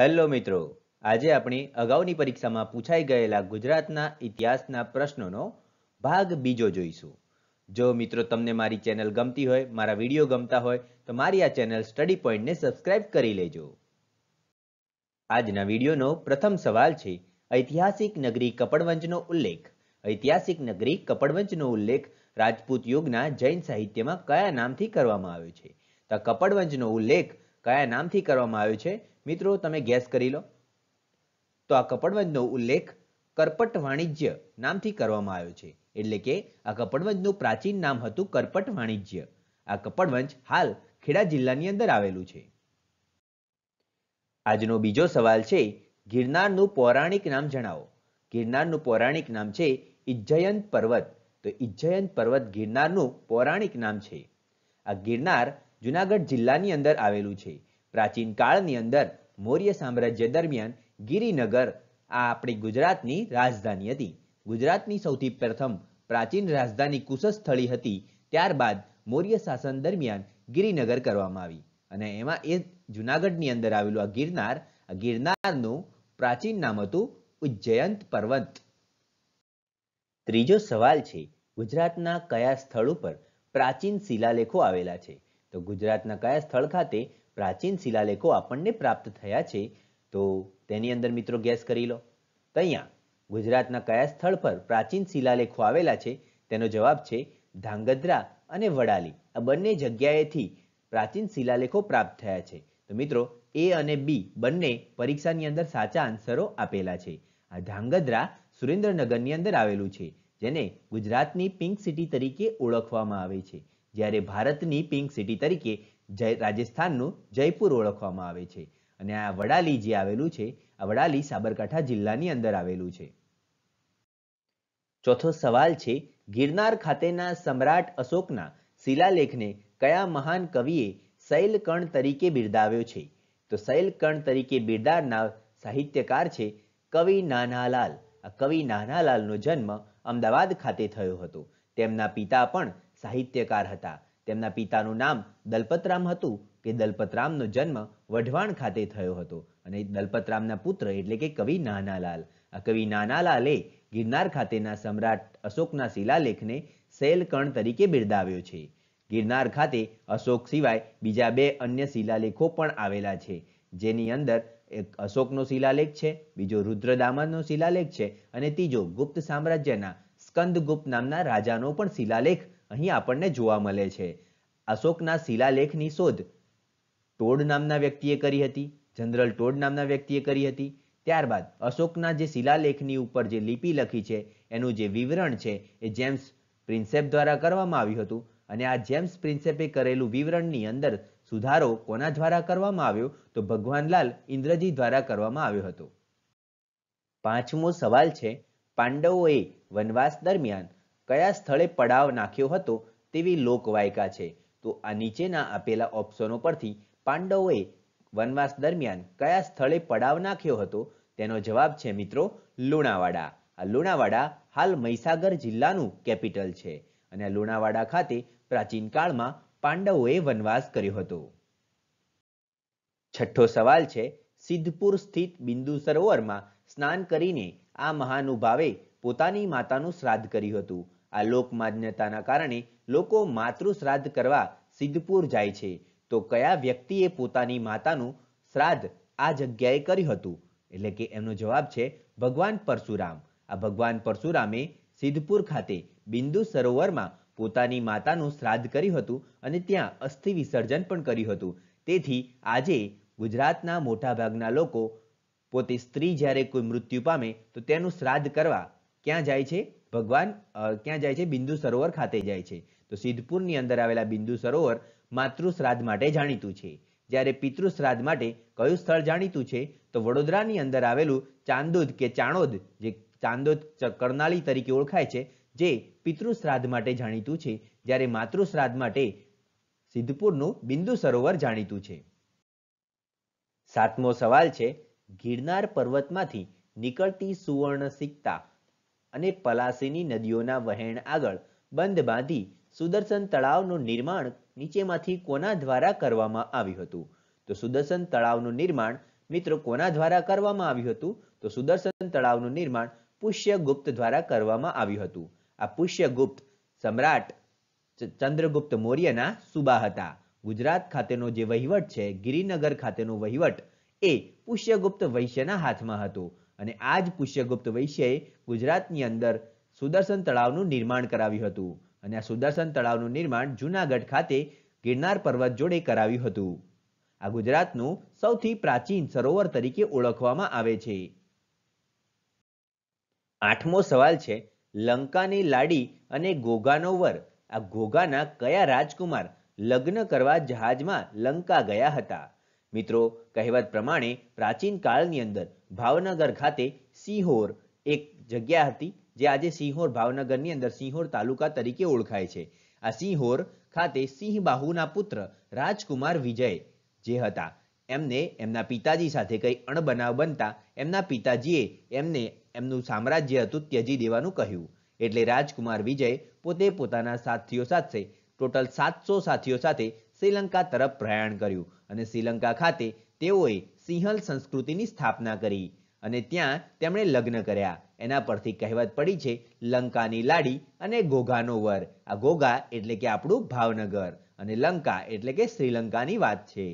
hello મિત્રો આજે આપણે અગાઉની પરીક્ષામાં પૂછાઈ ગયેલા ગુજરાતના ઇતિહાસના પ્રશ્નોનો ભાગ બીજો જોઈશું જો મિત્રો તમને મારી ચેનલ ગમતી હોય મારા વિડીયો ગમતા હોય તો મારી આ ચેનલ સ્ટડી પોઈન્ટને સબસ્ક્રાઇબ કરી લેજો આજના વિડીયોનો પ્રથમ સવાલ છે ઐતિહાસિક નગરી કપડવંજનો ઉલ્લેખ ઐતિહાસિક નગરી કપડવંજનો ઉલ્લેખ રાજપૂત યુગના જૈન સાહિત્યમાં કયા નામથી કરવામાં આવ્યો છે તો કપડવંજનો ઉલ્લેખ કયા નામથી કરવામાં આવ્યો છે મિત્રો તમે ગેસ કરી લો તો આ કપડવંજનો ઉલ્લેખ કરપટ વાણિજ્ય નામથી કરવામાં આવ્યો છે એટલે કે આ કપડવંજનું પ્રાચીન નામ હતું કરપટ વાણિજ્ય આ કપડવંજ હાલ ખેડા જિલ્લાની અંદર આવેલું છે આજનો બીજો સવાલ છે ગિરનારનું પૌરાણિક નામ જણાવો ગિરનારનું પૌરાણિક નામ છે ઇજ્જયંત પર્વત તો ઇજ્જયંત પર્વત ગિરનારનું પૌરાણિક નામ છે આ ગિરનાર જુનાગઢ જિલ્લાની અંદર આવેલું છે પ્રાચીન કાળની અંદર મૌર્ય સામ્રાજ્ય દરમિયાન ગિરિનગર આ આપણી ગુજરાતની રાજધાની હતી ગુજરાતની સૌથી પ્રથમ પ્રાચીન રાજધાની કુશસ્થળી હતી ત્યારબાદ મૌર્ય શાસન દરમિયાન ગિરિનગર કરવામાં આવી અને એમાં એ જુનાગઢની અંદર આવેલું આ ગિરનાર ગિરનારનું પ્રાચીન નામ હતું ઉજ્જયંત પર્વત ત્રીજો સવાલ છે ગુજરાતના કયા સ્થળ ઉપર પ્રાચીન શિલાલેખો આવેલા છે તો ગુજરાતના કયા સ્થળ ખાતે પ્રાચીન શિલાલેખો આપણને પ્રાપ્ત થયા છે તો તેની અંદર મિત્રો ગેસ કરી લો તો અહીંયા ગુજરાતના કયા સ્થળ પર પ્રાચીન શિલાલેખો આવેલા છે તેનો જવાબ છે ધાંગધ્રા અને વડાલી આ બંને જગ્યાએથી પ્રાચીન શિલાલેખો પ્રાપ્ત થયા છે તો મિત્રો એ અને બી બંને પરીક્ષાની અંદર સાચા આન્સરો આપેલા છે આ ધાંગધ્રા સુરેન્દ્રનગરની અંદર આવેલું છે જેને ગુજરાતની પિંક સિટી તરીકે ઓળખવામાં આવે છે જ્યારે ભારતની પિંક સિટી તરીકે રાજસ્થાનનું જયપુર ઓળખવામાં આવે છે અને આ વડાલી જે આવેલું છે આ વડાલી સાબરકાંઠા જિલ્લાની અંદર આવેલું છે ચોથો સવાલ છે ગિરનાર ખાતેના સમ્રાટ અશોકના શિલાલેખને કયા મહાન કવિએ શૈલકણ તરીકે બિરદાવ્યો છે તો શૈલકણ તરીકે બિરદાવનાર સાહિત્યકાર છે કવિ નાનાલાલ આ કવિ નાનાલાલનો જન્મ અમદાવાદ ખાતે થયો હતો તેમના પિતા પણ સાહિત્યકાર હતા તેમના પિતાનું નામ દલપતરામ હતું કે દલપતરામનો જન્મ વઢવાણ ખાતે થયો હતો અને દલપતરામના પુત્ર એટલે કે કવિ નાનાલાલ આ કવિ નાનાલાલે ગિરનાર ખાતેના સમ્રાટ અશોકના શિલાલેખને શૈલકણ તરીકે બિરદાવ્યો છે ગિરનાર ખાતે અશોક સિવાય બીજા બે અન્ય શિલાલેખો પણ આવેલા છે જેની અંદર એક અશોકનો શિલાલેખ છે બીજો રુદ્રદામનનો શિલાલેખ છે અને ત્રીજો ગુપ્ત સામ્રાજ્યના સ્કંદગુપ્ત નામના રાજાનો પણ શિલાલેખ અહીં આપણને જોવા મળે છે અશોકના શિલાલેખની શોધ ટોડ નામના વ્યક્તિએ કરી હતી જનરલ ટોડ નામના વ્યક્તિએ કરી હતી ત્યારબાદ અશોકના જે શિલાલેખની ઉપર જે લિપિ લખી છે એનું જે વિવરણ છે એ જેમ્સ પ્રિન્સેપ દ્વારા કરવામાં આવ્યું હતું અને આ જેમ્સ પ્રિન્સેપે કરેલું વિવરણની અંદર સુધારો કોના દ્વારા કરવામાં આવ્યો તો ભગવાનલાલ ઇન્દ્રજી દ્વારા કરવામાં આવ્યો હતો પાંચમો સવાલ છે પાંડવોએ વનવાસ દરમિયાન કયા સ્થળે પડાવ નાખ્યો હતો તેવી લોકવાયકા છે તો આ નીચેના આપેલા ઓપ્શનો પરથી પાંડવોએ વનવાસ દરમિયાન કયા સ્થળે પડાવ નાખ્યો હતો તેનો જવાબ છે મિત્રો લુણાવાડા આ લુણાવાડા હાલ મહીસાગર જિલ્લાનું કેપિટલ છે અને લુણાવાડા ખાતે પ્રાચીન કાળમાં પાંડવોએ વનવાસ કર્યો હતો છઠ્ઠો સવાલ છે સિદ્ધપુર સ્થિત બિંદુ સરોવરમાં સ્નાન કરીને આ મહાનુભાવે પોતાની માતાનું શ્રાદ્ધ કર્યું હતું આ લોકમાન્યતાના કારણે લોકો માતૃ શ્રાદ્ધ કરવા સિદ્ધપુર જાય છે તો કયા વ્યક્તિએ પોતાની માતાનું શ્રાદ્ધ આ જગ્યાએ કર્યું હતું એટલે કે એમનો જવાબ છે ભગવાન પરશુરામ આ ભગવાન પરશુરામે સિદ્ધપુર ખાતે બિંદુ સરોવરમાં પોતાની માતાનું શ્રાદ્ધ કર્યું હતું અને ત્યાં અસ્થિ વિસર્જન પણ કર્યું હતું તેથી આજે ગુજરાતના મોટાભાગના લોકો પોતે સ્ત્રી જ્યારે કોઈ મૃત્યુ પામે તો તેનું શ્રાદ્ધ કરવા ક્યાં જાય છે ભગવાન ક્યાં જાય છે બિંદુ સરોવર ખાતે જાય છે તો સિદ્ધપુરની અંદર આવેલા બિંદુ સરોવર માતૃ શ્રાદ્ધ માટે જાણીતું છે જ્યારે પિતૃ શ્રાદ્ધ માટે કયું સ્થળ જાણીતું છે તો વડોદરાની અંદર આવેલું ચાંદોદ કે ચાણોદ જે ચાંદોદ કરનાળી તરીકે ઓળખાય છે જે પિતૃ શ્રાદ્ધ માટે જાણીતું છે જ્યારે માતૃ શ્રાદ્ધ માટે સિદ્ધપુરનું બિંદુ સરોવર જાણીતું છે સાતમો સવાલ છે ગિરનાર પર્વતમાંથી નીકળતી સુવર્ણ સિક્તા અને પલાસીની નદીઓના વહેણ આગળ બંધ બાંધી સુદર્શન તળાવનું નિર્માણ નીચેમાંથી કોના દ્વારા કરવામાં આવ્યું હતું તો સુદર્શન તળાવનું નિર્માણ મિત્રો કોના દ્વારા કરવામાં આવ્યું હતું તો સુદર્શન તળાવનું નિર્માણ પુષ્યગુપ્ત દ્વારા કરવામાં આવ્યું હતું આ પુષ્યગુપ્ત સમ્રાટ ચંદ્રગુપ્ત મૌર્યના સુબા હતા ગુજરાત ખાતેનો જે વહીવટ છે ગિરિનગર ખાતેનો વહીવટ એ પુષ્યગુપ્ત વૈશ્યના હાથમાં હતો અને આ જ પુષ્યગુપ્ત વૈશ્યએ ગુજરાતની અંદર સુદર્શન તળાવનું નિર્માણ કરાવ્યું હતું અને આ સુદર્શન તળાવનું નિર્માણ જૂનાગઢ ખાતે ગિરનાર પર્વત જોડે કરાવ્યું હતું આ ગુજરાતનું સૌથી પ્રાચીન સરોવર તરીકે ઓળખવામાં આવે છે આઠમો સવાલ છે લંકાની લાડી અને ગોગાનો વર આ ગોગાના કયા રાજકુમાર લગ્ન કરવા જહાજમાં લંકા ગયા હતા મિત્રો કહેવત પ્રમાણે પ્રાચીન કાળની અંદર ભાવનગર ખાતે સિંહોર એક જગ્યા હતી જે આજે સિંહોર ભાવનગરની અંદર સિંહોર તાલુકા તરીકે ઓળખાય છે આ સિંહોર ખાતે સિંહબાહુના પુત્ર રાજકુમાર વિજય જે હતા એમને એમના પિતાજી સાથે કંઈ અણબનાવ બનતા એમના પિતાજીએ એમને એમનું સામ્રાજ્ય હતું ત્યજી દેવાનું કહ્યું એટલે રાજકુમાર વિજય પોતે પોતાના સાથીઓ સાથે ટોટલ સાતસો સાથીઓ સાથે શ્રીલંકા તરફ પ્રયાણ કર્યું અને શ્રીલંકા ખાતે તેઓએ સિંહલ સંસ્કૃતિની સ્થાપના કરી અને ત્યાં તેમણે લગ્ન કર્યા એના પરથી કહેવત પડી છે લંકાની લાડી અને ગોગાનો વર આ ગોગા એટલે કે આપણું ભાવનગર અને લંકા એટલે કે શ્રીલંકાની વાત છે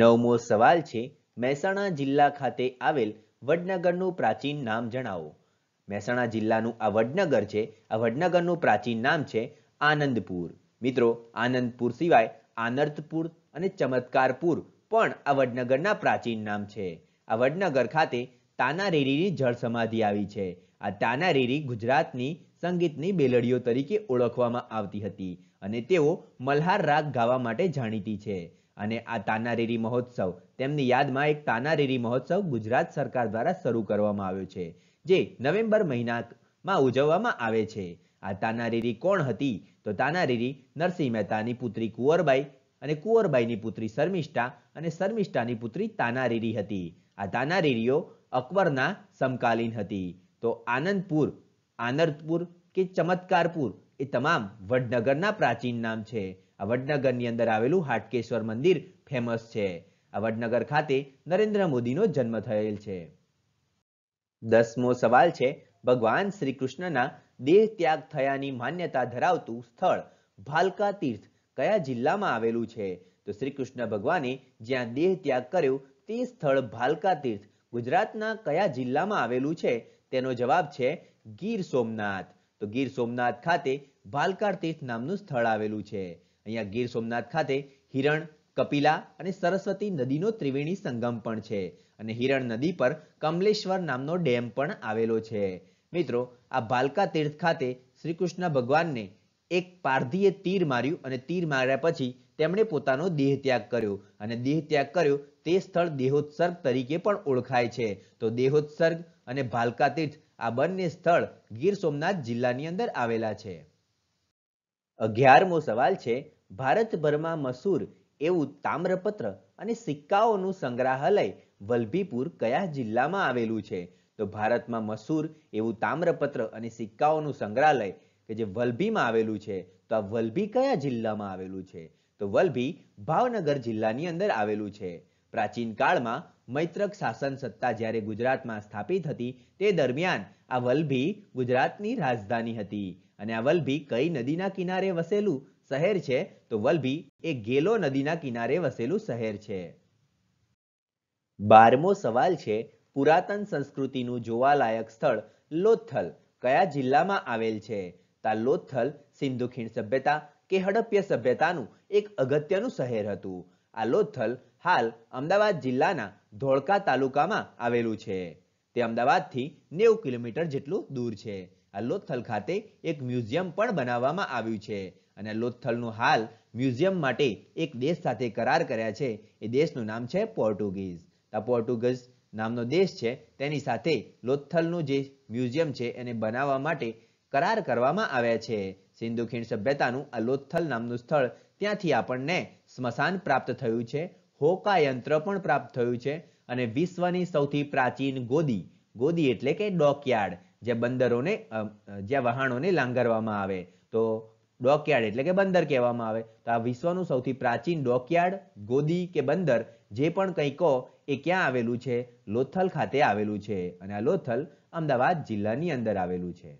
નવમો સવાલ છે મહેસાણા જિલ્લા ખાતે આવેલ વડનગરનું પ્રાચીન નામ જણાવો મહેસાણા જિલ્લાનું આ વડનગર છે આ વડનગરનું પ્રાચીન નામ છે આનંદપુર મિત્રો આનંદપુર સિવાય આનર્થપુર અને ચમત્કારપુર પણ આ વડનગરના પ્રાચીન નામ છે આ વડનગર ખાતે તાનારીરીની જળ સમાધિ આવી છે આ તાનારીરી ગુજરાતની સંગીતની બેલડીઓ તરીકે ઓળખવામાં આવતી હતી અને તેઓ મલ્હાર રાગ ગાવા માટે જાણીતી છે અને આ તાનારીરી મહોત્સવ તેમની યાદમાં એક તાનારીરી મહોત્સવ ગુજરાત સરકાર દ્વારા શરૂ કરવામાં આવ્યો છે જે નવેમ્બર મહિનામાં ઉજવવામાં આવે છે આ તાનારીરી કોણ હતી તો તાનારીરી નરસિંહ મહેતાની પુત્રી કુંવરબાઈ અને કુંવરબાઈની પુત્રી શર્મિષ્ઠા અને શર્મિષ્ઠાની પુત્રી તાનારીરી હતી આ તાનારીરીઓ અકબરના સમકાલીન હતી તો આનંદપુર આનર્દપુર કે ચમત્કારપુર એ તમામ વડનગરના પ્રાચીન નામ છે આ વડનગરની અંદર આવેલું હાટકેશ્વર મંદિર ફેમસ છે આ વડનગર ખાતે નરેન્દ્ર મોદીનો જન્મ થયેલ છે દસમો સવાલ છે ભગવાન શ્રી કૃષ્ણના દેહ ત્યાગ થયાની માન્યતા ધરાવતું સ્થળ ભાલકા તીર્થ કયા જિલ્લામાં આવેલું છે તો શ્રી કૃષ્ણ ભગવાને જ્યાં દેહ ત્યાગ કર્યો તે સ્થળ ભાલકા તીર્થ ગુજરાતના કયા જિલ્લામાં આવેલું છે તેનો જવાબ છે ગીર સોમનાથ તો ગીર સોમનાથ ખાતે ભાલકા તીર્થ નામનું સ્થળ આવેલું છે અહીંયા ગીર સોમનાથ ખાતે હિરણ કપિલા અને સરસ્વતી નદીનો ત્રિવેણી સંગમ પણ છે અને હિરણ નદી પર કમલેશ્વર નામનો ડેમ પણ આવેલો છે મિત્રો આ ભાલકા તીર્થ ખાતે શ્રી કૃષ્ણ ભગવાનને એક પારધીએ તીર માર્યું અને તીર માર્યા પછી તેમણે પોતાનો દેહ ત્યાગ કર્યો અને દેહ ત્યાગ કર્યો તે સ્થળ દેહોત્સર્ગ તરીકે પણ ઓળખાય છે તો દેહોત્સર્ગ અને ભાલકા તીર્થ આ બંને સ્થળ ગીર સોમનાથ જિલ્લાની અંદર આવેલા છે અગિયારમો સવાલ છે ભારતભરમાં મસૂર એવું તામ્રપત્ર અને સિક્કાઓનું સંગ્રહાલય વલભીપુર કયા જિલ્લામાં આવેલું છે તો ભારતમાં મસૂર એવું તામ્રપત્ર અને સિક્કાઓનું સંગ્રહાલય કે જે વલભીમાં આવેલું છે તો આ વલભી કયા જિલ્લામાં આવેલું છે તો વલભી ભાવનગર જિલ્લાની અંદર આવેલું છે પ્રાચીન કાળમાં મૈત્રક શાસન સત્તા જ્યારે ગુજરાતમાં સ્થાપિત હતી તે દરમિયાન આ વલભી ગુજરાતની રાજધાની હતી અને આ વલભી કઈ નદીના કિનારે વસેલું શહેર છે તો વલભી એ ગેલો નદીના કિનારે વસેલું શહેર છે બારમો સવાલ છે પુરાતન સંસ્કૃતિનું જોવાલાયક સ્થળ લોથલ કયા જિલ્લામાં આવેલ છે તાલોથલ સિંધુ ખીણ સભ્યતા કે હડપ્ય સભ્યતાનું એક અગત્યનું શહેર હતું આ લોથલ હાલ અમદાવાદ જિલ્લાના ધોળકા તાલુકામાં આવેલું છે તે અમદાવાદથી નેવું કિલોમીટર જેટલું દૂર છે આ લોથલ ખાતે એક મ્યુઝિયમ પણ બનાવવામાં આવ્યું છે અને લોથલનું હાલ મ્યુઝિયમ માટે એક દેશ સાથે કરાર કર્યા છે એ દેશનું નામ છે પોર્ટુગીઝ આ પોર્ટુગીઝ નામનો દેશ છે તેની સાથે લોથલનું જે મ્યુઝિયમ છે એને બનાવવા માટે કરાર કરવામાં આવ્યા છે સિંધુ ખીણ સભ્યતાનું આ લોથલ નામનું સ્થળ ત્યાંથી આપણને સ્મશાન પ્રાપ્ત થયું છે હોકા યંત્ર પણ પ્રાપ્ત થયું છે અને વિશ્વની સૌથી પ્રાચીન ગોદી ગોદી એટલે કે ડોકયાર્ડ જે બંદરોને જે વહાણોને લાંગરવામાં આવે તો ડોકયાર્ડ એટલે કે બંદર કહેવામાં આવે તો આ વિશ્વનું સૌથી પ્રાચીન ડોકયાર્ડ ગોદી કે બંદર જે પણ કંઈ કહો એ ક્યાં આવેલું છે લોથલ ખાતે આવેલું છે અને આ લોથલ અમદાવાદ જિલ્લાની અંદર આવેલું છે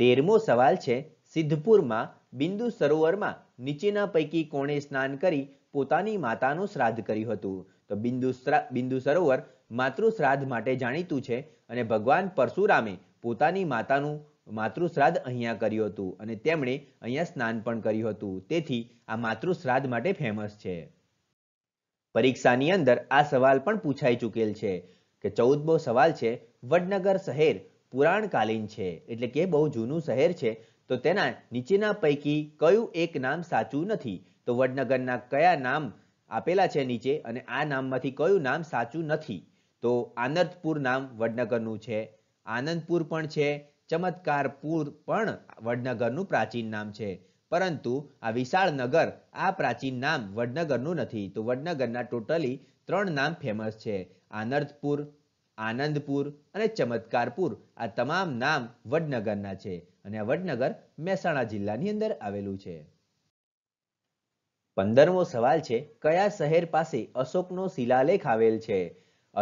તેરમો સવાલ છે સિદ્ધપુરમાં બિંદુ સરોવરમાં નીચેના પૈકી કોણે સ્નાન કરી પોતાની માતાનું શ્રાદ્ધ કર્યું હતું તો બિંદુ બિંદુ સરોવર માતૃ શ્રાદ્ધ માટે જાણીતું છે અને ભગવાન પરશુરામે પોતાની માતાનું માતૃ શ્રાદ્ધ અહીંયા કર્યું હતું અને તેમણે અહીંયા સ્નાન પણ કર્યું હતું તેથી આ માતૃ શ્રાદ્ધ માટે ફેમસ છે પરીક્ષાની અંદર આ સવાલ પણ પૂછાઈ ચૂકેલ છે કે ચૌદમો સવાલ છે વડનગર શહેર પુરાણકાલીન છે એટલે કે બહુ જૂનું શહેર છે તો તેના નીચેના પૈકી કયું એક નામ સાચું નથી તો વડનગરના કયા નામ આપેલા છે નીચે અને આ નામમાંથી કયું નામ સાચું નથી તો આનંદપુર નામ વડનગરનું છે આનંદપુર પણ છે ચમત્કારપુર પણ વડનગરનું પ્રાચીન નામ છે પરંતુ આ વિશાળ નગર આ પ્રાચીન નામ વડનગરનું નથી તો વડનગરના ટોટલી ત્રણ નામ ફેમસ છે આનંદપુર આનંદપુર અને ચમત્કારપુર આ તમામ નામ વડનગરના છે અને આ વડનગર મહેસાણા જિલ્લાની અંદર આવેલું છે પંદરમો સવાલ છે કયા શહેર પાસે અશોકનો શિલાલેખ આવેલ છે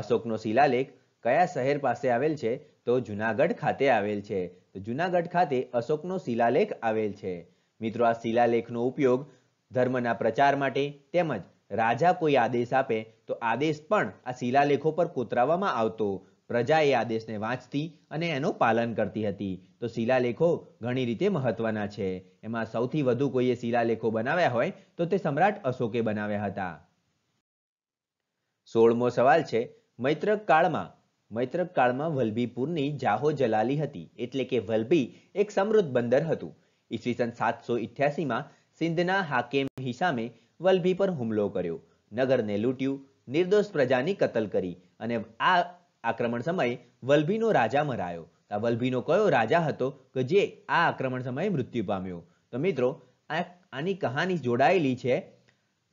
અશોકનો શિલાલેખ કયા શહેર પાસે આવેલ છે તો જુનાગઢ ખાતે આવેલ છે તો જુનાગઢ ખાતે અશોકનો શિલાલેખ આવેલ છે મિત્રો આ શિલાલેખનો ઉપયોગ ધર્મના પ્રચાર માટે તેમજ રાજા કોઈ આદેશ આપે તો આદેશ પણ આ શિલાલેખો પર કોતરાવવામાં આવતો પ્રજા એ આદેશને વાંચતી અને એનું પાલન કરતી હતી તો શિલાલેખો ઘણી રીતે મહત્વના છે એમાં સૌથી વધુ કોઈએ શિલાલેખો બનાવ્યા હોય તો તે સમ્રાટ અશોકે બનાવ્યા હતા સોળમો સવાલ છે મૈત્રક કાળમાં મૈત્રક કાળમાં વલભીપુરની જાહો જલાલી હતી એટલે કે વલભી એક સમૃદ્ધ બંદર હતું ઈસવીસન સાતસો ઇઠ્યાસીમાં સિંધના હાકેમ હિસામે વલભી પર હુમલો કર્યો નગરને લૂંટ્યું નિર્દોષ પ્રજાની કતલ કરી અને આ આક્રમણ સમયે વલભીનો રાજા મરાયો આ વલભીનો કયો રાજા હતો કે જે આ આક્રમણ સમયે મૃત્યુ પામ્યો તો મિત્રો આની કહાની જોડાયેલી છે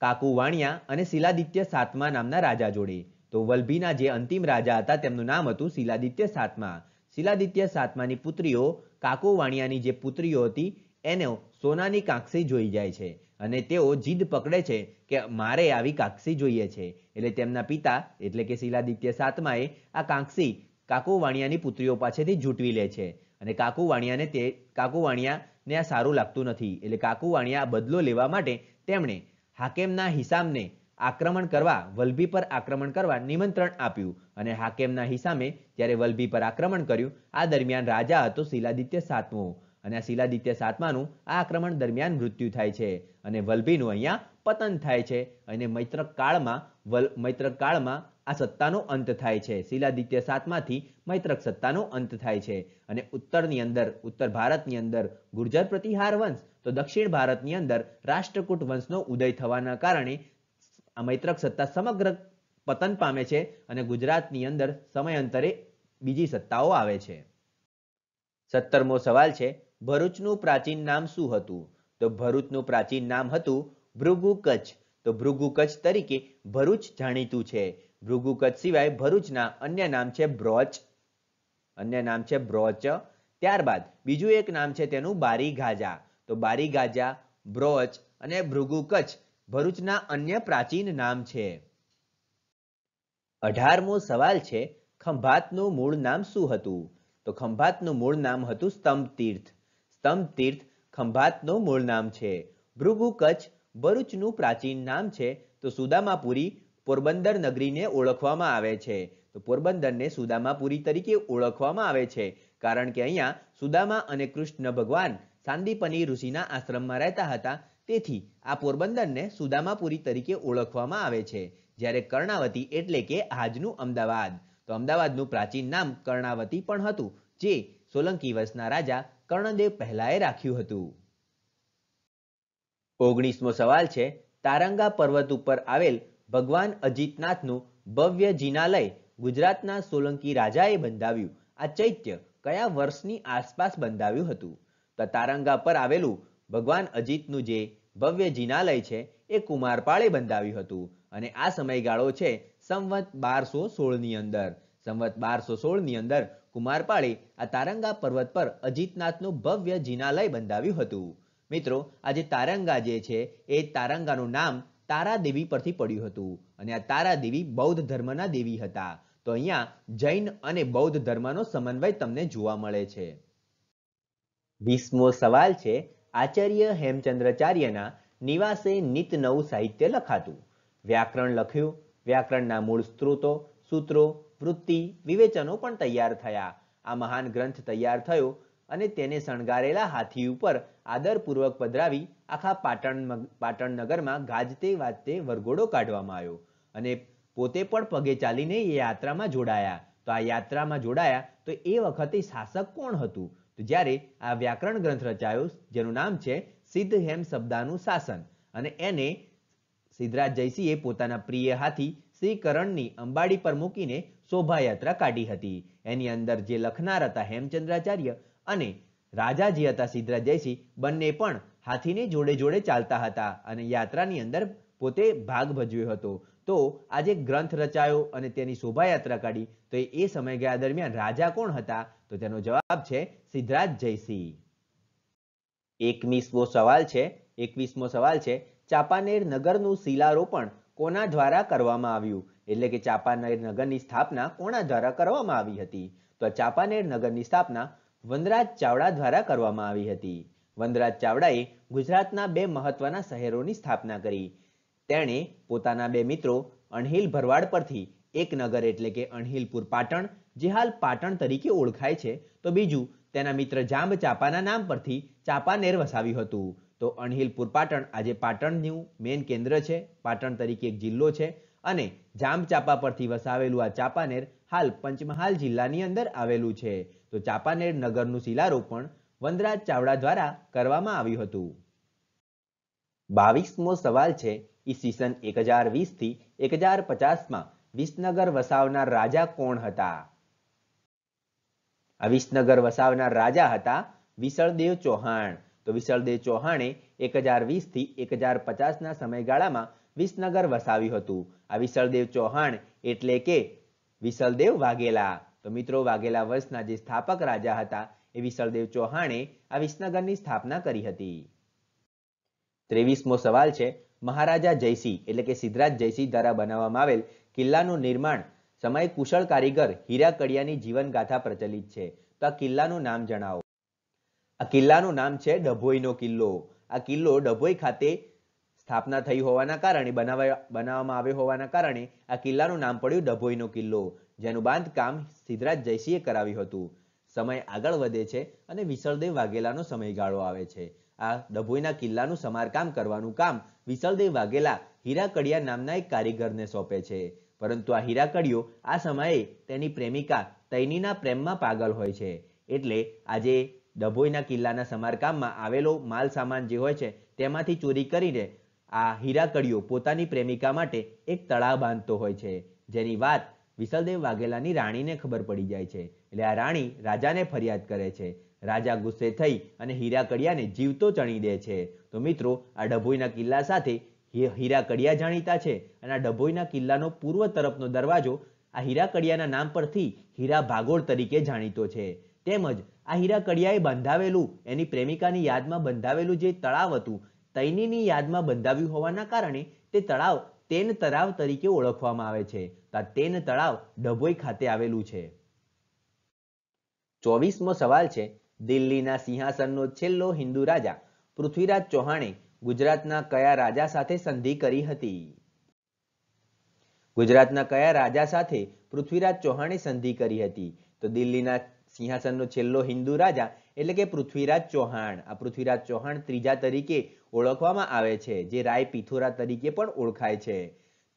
કાકુ વાણિયા અને શિલાદિત્ય સાતમા નામના રાજા જોડે તો વલભીના જે અંતિમ રાજા હતા તેમનું નામ હતું શિલાદિત્ય સાતમા શિલાદિત્ય સાતમાની પુત્રીઓ કાકુ વાણિયાની જે પુત્રીઓ હતી એનો સોનાની કાંકસી જોઈ જાય છે અને તેઓ જીદ પકડે છે કે મારે આવી કાંક્ષી જોઈએ છે એટલે તેમના પિતા એટલે કે શિલાદિત્ય સાતમાએ આ કાંક્ષી કાકુ વાણિયાની પુત્રીઓ પાસેથી જૂટવી લે છે અને કાકુ વાણિયાને તે કાકુ વાણિયાને આ સારું લાગતું નથી એટલે કાકુ વાણિયા બદલો લેવા માટે તેમણે હાકેમના હિસામને આક્રમણ કરવા વલભી પર આક્રમણ કરવા નિમંત્રણ આપ્યું અને હાકેમના હિસામે જ્યારે વલભી પર આક્રમણ કર્યું આ દરમિયાન રાજા હતો શિલાદિત્ય સાતમો અને આ શિલાદિત્ય સાતમાનું આ આક્રમણ દરમિયાન મૃત્યુ થાય છે અને વલ્ભીનું અહીંયા પતન થાય છે અને મૈત્રક કાળમાં મૈત્રક કાળમાં આ સત્તાનો અંત થાય છે શિલાદિત્ય સાતમાંથી મૈત્રક સત્તાનો અંત થાય છે અને ઉત્તરની અંદર ઉત્તર ભારતની અંદર ગુર્જર પ્રતિહાર વંશ તો દક્ષિણ ભારતની અંદર રાષ્ટ્રકૂટ વંશનો ઉદય થવાના કારણે આ મૈત્રક સત્તા સમગ્ર પતન પામે છે અને ગુજરાતની અંદર સમયાંતરે બીજી સત્તાઓ આવે છે સત્તરમો સવાલ છે ભરૂચનું પ્રાચીન નામ શું હતું તો ભરૂચનું પ્રાચીન નામ હતું ભૃગુ કચ્છ તો ભૃગુ કચ્છ તરીકે ભરૂચ જાણીતું છે ભૃગુ કચ્છ સિવાય ભરૂચના અન્ય નામ છે બ્રોચ અન્ય નામ છે બ્રોચ ત્યારબાદ બીજું એક નામ છે તેનું બારી ગાજા તો બારી ગાજા બ્રોચ અને ભૃગુ કચ્છ ભરૂચના અન્ય પ્રાચીન નામ છે અઢારમો સવાલ છે ખંભાતનું મૂળ નામ શું હતું તો ખંભાતનું મૂળ નામ હતું સ્તંભ તીર્થ સ્તંભતીર્થ ખંભાતનું મૂળ નામ છે ભૃગુ કચ્છ ભરૂચનું પ્રાચીન નામ છે તો સુદામાપુરી પોરબંદર નગરીને ઓળખવામાં આવે છે તો પોરબંદરને સુદામાપુરી તરીકે ઓળખવામાં આવે છે કારણ કે અહીંયા સુદામા અને કૃષ્ણ ભગવાન સાંદીપની ઋષિના આશ્રમમાં રહેતા હતા તેથી આ પોરબંદરને સુદામાપુરી તરીકે ઓળખવામાં આવે છે જ્યારે કર્ણાવતી એટલે કે આજનું અમદાવાદ તો અમદાવાદનું પ્રાચીન નામ કર્ણાવતી પણ હતું જે સોલંકી વંશના રાજા કર્ણદેવ પહેલાએ રાખ્યું હતું ઓગણીસમો સવાલ છે તારંગા પર્વત ઉપર આવેલ ભગવાન અજીતનાથનું ભવ્ય જિનાલય ગુજરાતના સોલંકી રાજાએ બંધાવ્યું આ ચૈત્ય કયા વર્ષની આસપાસ બંધાવ્યું હતું તો તારંગા પર આવેલું ભગવાન અજીતનું જે ભવ્ય જીનાલય છે એ કુમારપાળે બંધાવ્યું હતું અને આ સમયગાળો છે સંવત બારસો સોળની અંદર સંવત બારસો સોળની અંદર કુમારપાળે આ તારંગા પર્વત પર અજીતનાથનું ભવ્ય જિનાલય બંધાવ્યું હતું મિત્રો આજે તારંગા જે છે એ તારંગાનું નામ તારાદેવી પરથી પડ્યું હતું અને આ તારાદેવી બૌદ્ધ ધર્મના દેવી હતા તો અહીંયા જૈન અને બૌદ્ધ ધર્મનો સમન્વય તમને જોવા મળે છે વીસમો સવાલ છે આચાર્ય હેમચંદ્રાચાર્યના નિવાસે નિત નવું સાહિત્ય લખાતું વ્યાકરણ લખ્યું વ્યાકરણના મૂળ સ્ત્રોતો સૂત્રો વૃત્તિ વિવેચનો પણ તૈયાર થયા આ મહાન ગ્રંથ તૈયાર થયો અને તેને શણગારેલા હાથી ઉપર આદરપૂર્વક પધરાવી આખા પાટણ પાટણ નગરમાં ગાજતે વાજતે વરઘોડો કાઢવામાં આવ્યો અને પોતે પણ પગે ચાલીને એ યાત્રામાં જોડાયા તો આ યાત્રામાં જોડાયા તો એ વખતે શાસક કોણ હતું તો જ્યારે આ વ્યાકરણ ગ્રંથ રચાયો જેનું નામ છે સિદ્ધ હેમ શબ્દાનું શાસન અને એને સિદ્ધરાજ જયસિંહે પોતાના પ્રિય હાથી શ્રી કરણની અંબાડી પર મૂકીને શોભાયાત્રા કાઢી હતી એની અંદર જે લખનાર હતા હેમચંદ્રાચાર્ય અને રાજા હતા સિદ્ધરાજ જયસિંહ બંને પણ હાથીની જોડે જોડે ચાલતા હતા અને યાત્રાની અંદર પોતે ભાગ ભજવ્યો હતો તો આજે ગ્રંથ રચાયો અને તેની શોભાયાત્રા કાઢી તો એ સમયગાળા દરમિયાન રાજા કોણ હતા તો તેનો જવાબ છે સિદ્ધરાજ જયસિંહ એકવીસમો સવાલ છે એકવીસમો સવાલ છે ચાપાનેર નગરનું શિલારોપણ કોના દ્વારા કરવામાં આવ્યું એટલે કે ચાંપાનેર નગરની સ્થાપના કોણા દ્વારા કરવામાં આવી હતી તો ચાંપાનેર નગરની સ્થાપના વનરાજ ચાવડા દ્વારા કરવામાં આવી હતી વનરાજ ચાવડાએ ગુજરાતના બે મહત્વના શહેરોની સ્થાપના કરી તેણે પોતાના બે મિત્રો અણહિલ ભરવાડ પરથી એક નગર એટલે કે અણહિલપુર પાટણ જે હાલ પાટણ તરીકે ઓળખાય છે તો બીજું તેના મિત્ર જાંબ ચાપાના નામ પરથી ચાપાનેર વસાવ્યું હતું તો અણહિલપુર પાટણ આજે પાટણનું મેન કેન્દ્ર છે પાટણ તરીકે એક જિલ્લો છે અને જામચાપા પરથી વસાવેલું આ ચાપાનેર હાલ પંચમહાલ જિલ્લાની અંદર આવેલું છે તો ચાંપાનેર નગરનું શિલારોપણ વનરાજ ચાવડા દ્વારા કરવામાં આવ્યું હતું બાવીસમો સવાલ છે ઈસવીસન એક હજાર વીસથી એક હજાર પચાસમાં વિસનગર વસાવનાર રાજા કોણ હતા આ વિસનગર વસાવનાર રાજા હતા વિશળદેવ ચૌહાણ તો વિસળદેવ ચૌહાણે એક હજાર વીસ થી એક હજાર પચાસના સમયગાળામાં વિસનગર વસાવ્યું હતું આ વિસળદેવ ચૌહાણ એટલે કે વિસળદેવ વાઘેલા તો મિત્રો વાઘેલા વંશના જે સ્થાપક રાજા હતા એ વિસળદેવ ચૌહાણે આ વિસનગરની સ્થાપના કરી હતી ત્રેવીસમો સવાલ છે મહારાજા જયસિંહ એટલે કે સિદ્ધરાજ જયસિંહ દ્વારા બનાવવામાં આવેલ કિલ્લાનું નિર્માણ સમય કુશળ કારીગર હીરા કડિયાની જીવનગાથા પ્રચલિત છે તો આ કિલ્લાનું નામ જણાવો આ કિલ્લાનું નામ છે ડભોઈનો કિલ્લો આ કિલ્લો ડભોઈ ખાતે સ્થાપના થઈ હોવાના કારણે બનાવાય બનાવવામાં આવ્યો હોવાના કારણે આ કિલ્લાનું નામ પડ્યું ડભોઈનો કિલ્લો જેનું બાંધકામ સિદ્ધરાજ જયસિંહે કરાવ્યું હતું સમય આગળ વધે છે અને વિસળદેવ વાઘેલાનો સમયગાળો આવે છે આ ડભોઈના કિલ્લાનું સમારકામ કરવાનું કામ વિસળદેવ વાઘેલા હીરાકડિયા નામના એક કારીગરને સોંપે છે પરંતુ આ હીરાકડીઓ આ સમયે તેની પ્રેમિકા તૈનીના પ્રેમમાં પાગલ હોય છે એટલે આજે ડભોઈના કિલ્લાના સમારકામમાં આવેલો માલ સામાન જે હોય છે તેમાંથી ચોરી કરીને આ હીરાકડીઓ પોતાની પ્રેમિકા માટે એક તળાવ બાંધતો હોય છે જેની વાત વિસલદેવ વાઘેલાની રાણીને ખબર પડી જાય છે એટલે આ રાણી રાજાને ફરિયાદ કરે છે રાજા ગુસ્સે થઈ અને હીરાકડિયાને જીવતો ચણી દે છે તો મિત્રો આ ડભોઈના કિલ્લા સાથે હીરાકડિયા જાણીતા છે અને આ ડભોઈના કિલ્લાનો પૂર્વ તરફનો દરવાજો આ હીરાકડિયાના નામ પરથી હીરા ભાગોળ તરીકે જાણીતો છે તેમજ આ હીરાકડિયાએ બંધાવેલું એની પ્રેમિકાની યાદમાં બંધાવેલું જે તળાવ હતું તૈનીની યાદમાં બંધાવ્યું હોવાના કારણે તે તળાવ તેન તળાવ તરીકે ઓળખવામાં આવે છે તો તેન તળાવ ડભોઈ ખાતે આવેલું છે ચોવીસમો સવાલ છે દિલ્હીના સિંહાસનનો છેલ્લો હિન્દુ રાજા પૃથ્વીરાજ ચૌહાણે ગુજરાતના કયા રાજા સાથે સંધિ કરી હતી ગુજરાતના કયા રાજા સાથે પૃથ્વીરાજ ચૌહાણે સંધિ કરી હતી તો દિલ્હીના સિંહાસનનો છેલ્લો હિન્દુ રાજા એટલે કે પૃથ્વીરાજ ચૌહાણ આ પૃથ્વીરાજ ચૌહાણ ત્રીજા તરીકે ઓળખવામાં આવે છે જે રાય પિથોરા તરીકે પણ ઓળખાય છે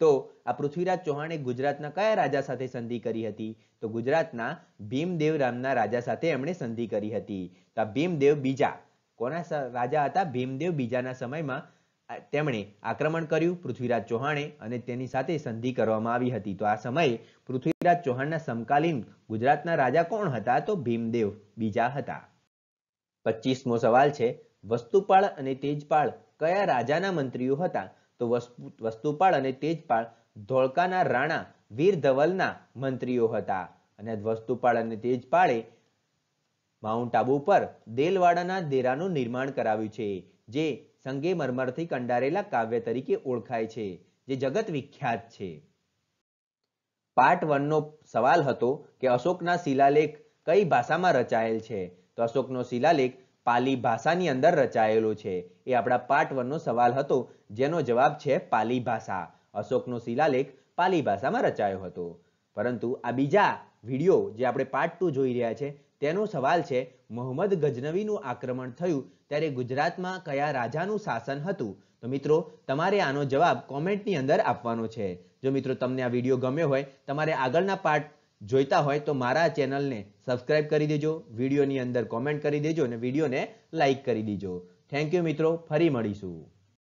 તો આ પૃથ્વીરાજ ચૌહાણે ગુજરાતના કયા રાજા સાથે સંધિ કરી હતી તો ગુજરાતના ભીમદેવ રામના રાજા સાથે એમણે સંધિ કરી હતી તો આ ભીમદેવ બીજા કોના રાજા હતા ભીમદેવ બીજાના સમયમાં તેમણે આક્રમણ કર્યું પૃથ્વીરાજ ચૌહાણે અને તેની સાથે સંધિ કરવામાં આવી હતી તો આ સમયે પૃથ્વીરાજ ચૌહાણના સમકાલીન ગુજરાતના રાજા કોણ હતા તો ભીમદેવ બીજા હતા પચીસમો સવાલ છે વસ્તુપાળ અને તેજપાળ કયા રાજાના મંત્રીઓ હતા તો વસ્તુપાળ અને તેજપાળ ધોળકાના રાણા વીર ધવલના મંત્રીઓ હતા અને વસ્તુપાળ અને તેજપાળે માઉન્ટ આબુ પર દેલવાડાના દેરાનું નિર્માણ કરાવ્યું છે જે સંગે મરમરથી કંડારેલા કાવ્ય તરીકે ઓળખાય છે જે જગત વિખ્યાત છે પાર્ટ વનનો સવાલ હતો કે અશોકના શિલાલેખ કઈ ભાષામાં રચાયેલ છે તો અશોકનો શિલાલેખ પાલી ભાષાની અંદર રચાયેલો છે એ આપણા પાર્ટ વનનો સવાલ હતો જેનો જવાબ છે પાલી ભાષા અશોકનો શિલાલેખ પાલી ભાષામાં રચાયો હતો પરંતુ આ બીજા વિડીયો જે આપણે પાર્ટ ટુ જોઈ રહ્યા છે તેનો સવાલ છે મોહમ્મદ ગજનવીનું આક્રમણ થયું ત્યારે ગુજરાતમાં કયા રાજાનું શાસન હતું તો મિત્રો તમારે આનો જવાબ કોમેન્ટની અંદર આપવાનો છે જો મિત્રો તમને આ વિડીયો ગમ્યો હોય તમારે આગળના પાર્ટ જોઈતા હોય તો મારા ચેનલને સબસ્ક્રાઇબ કરી દેજો વિડીયોની અંદર કોમેન્ટ કરી દેજો અને વિડીયોને લાઇક કરી દેજો થેન્ક યુ મિત્રો ફરી મળીશું